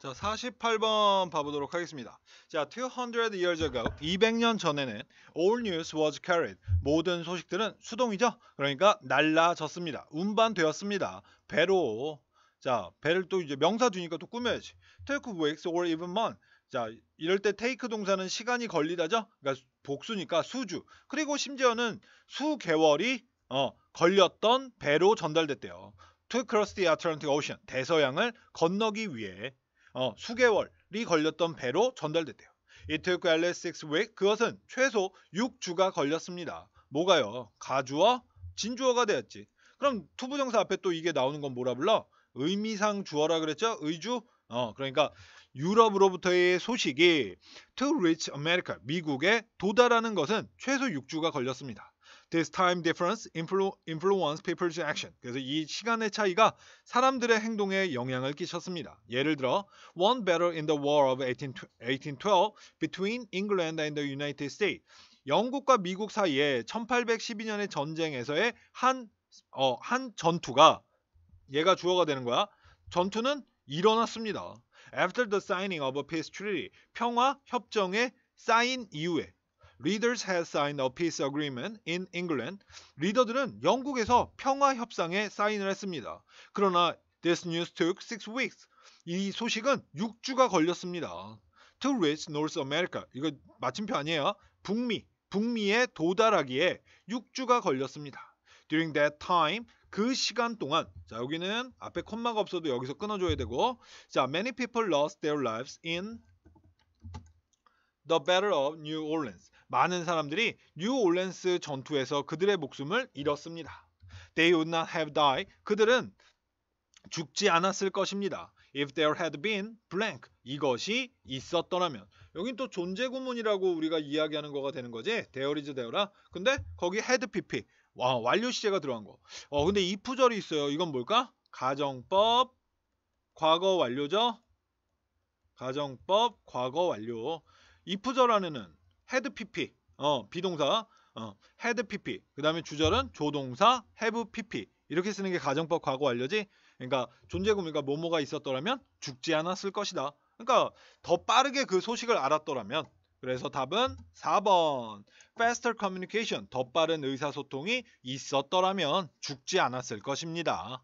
자, 48번 봐보도록 하겠습니다. 자, 200 years ago, 200년 전에는 all news was carried. 모든 소식들은 수동이죠? 그러니까 날라졌습니다. 운반되었습니다. 배로. 자, 배를 또 이제 명사 뒤니까 또 꾸며야지. take weeks or even months. 자, 이럴 때 테이크 동사는 시간이 걸리다죠? 그러니까 복수니까 수주. 그리고 심지어는 수개월이 어, 걸렸던 배로 전달됐대요. To cross the Atlantic Ocean, 대서양을 건너기 위해 어, 수개월이 걸렸던 배로 전달됐대요. It took at least six weeks. 그것은 최소 6주가 걸렸습니다. 뭐가요? 가주어, 진주어가 되었지. 그럼 투부정사 앞에 또 이게 나오는 건 뭐라 불러? 의미상 주어라 그랬죠? 의주? 어, 그러니까 유럽으로부터의 소식이 to reach America, 미국에 도달하는 것은 최소 6주가 걸렸습니다. This time difference influ, i n f e n c e people's action. 그래서 이 시간의 차이가 사람들의 행동에 영향을 끼쳤습니다. 예를 들어 One battle in the War of 18, 1812 between England and the United States. 영국과 미국 사이에 1812년의 전쟁에서의 한, 어, 한 전투가 얘가 주어가 되는 거야. 전투는 일어났습니다. After the signing of a peace treaty, 평화 협정의 사인 이후에 Leaders had signed a peace agreement in England. 리더들은 영국에서 평화 협상에 사인을 했습니다. 그러나 this news took six weeks. 이 소식은 6주가 걸렸습니다. To reach North America. 이거 마침표 아니에요. 북미, 북미에 도달하기에 6주가 걸렸습니다. During that time, 그 시간 동안 자 여기는 앞에 콤마가 없어도 여기서 끊어줘야 되고 자 many people lost their lives in the Battle of New Orleans 많은 사람들이 뉴 올랜스 전투에서 그들의 목숨을 잃었습니다. They would not have died. 그들은 죽지 않았을 것입니다. If there had been blank 이것이 있었더라면 여긴 또 존재 구문이라고 우리가 이야기하는 거가 되는 거지 There i 데어리즈 데 e 라 근데 거기 had pp 와, 완료 시제가 들어간 거. 어 근데 이 부절이 있어요. 이건 뭘까? 가정법 과거 완료죠? 가정법 과거 완료. 이 부절 안에는 헤드 PP 어 비동사 어 헤드 PP 그 다음에 주절은 조동사 헤브 v e PP 이렇게 쓰는 게 가정법 과거 완료지 그러니까 존재구문이니까 그러니까 뭐뭐가 있었더라면 죽지 않았을 것이다 그러니까 더 빠르게 그 소식을 알았더라면 그래서 답은 4번 faster communication 더 빠른 의사소통이 있었더라면 죽지 않았을 것입니다